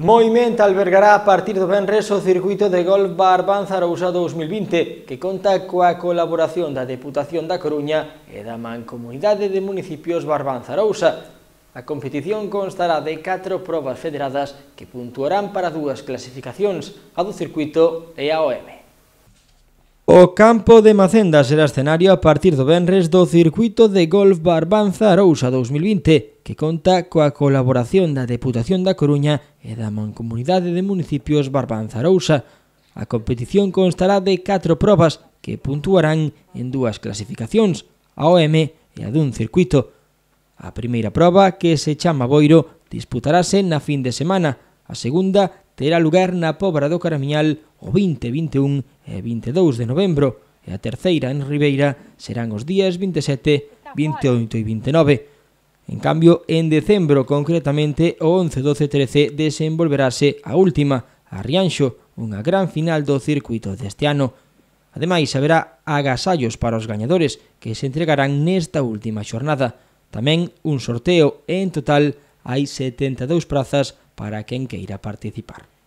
Moimenta albergará a partir do Benres o circuito de golf Barbanza Arousa 2020, que conta coa colaboración da Deputación da Coruña e da Mancomunidade de Municipios Barbanza Arousa. A competición constará de 4 probas federadas que puntuarán para dúas clasificacións, a do circuito e a OME. O campo de Macenda será escenario a partir do venres do circuito de golf Barbanza Arousa 2020, que conta coa colaboración da Deputación da Coruña e da Mancomunidade de Municipios Barbanza Arousa. A competición constará de 4 probas que puntuarán en dúas clasificacións, a OM e a dun circuito. A primeira proba, que se chama Boiro, disputarase na fin de semana. A segunda terá lugar na Pobra do Caramiñal o 20, 21 e 22 de novembro e a terceira en Ribeira serán os días 27, 28 e 29. En cambio, en decembro, concretamente, o 11, 12 e 13 desenvolverase a última, a Rianxo, unha gran final do circuito deste ano. Ademais, haberá agasallos para os gañadores que se entregarán nesta última xornada. Tamén un sorteo e en total hai 72 prazas para quen queira participar.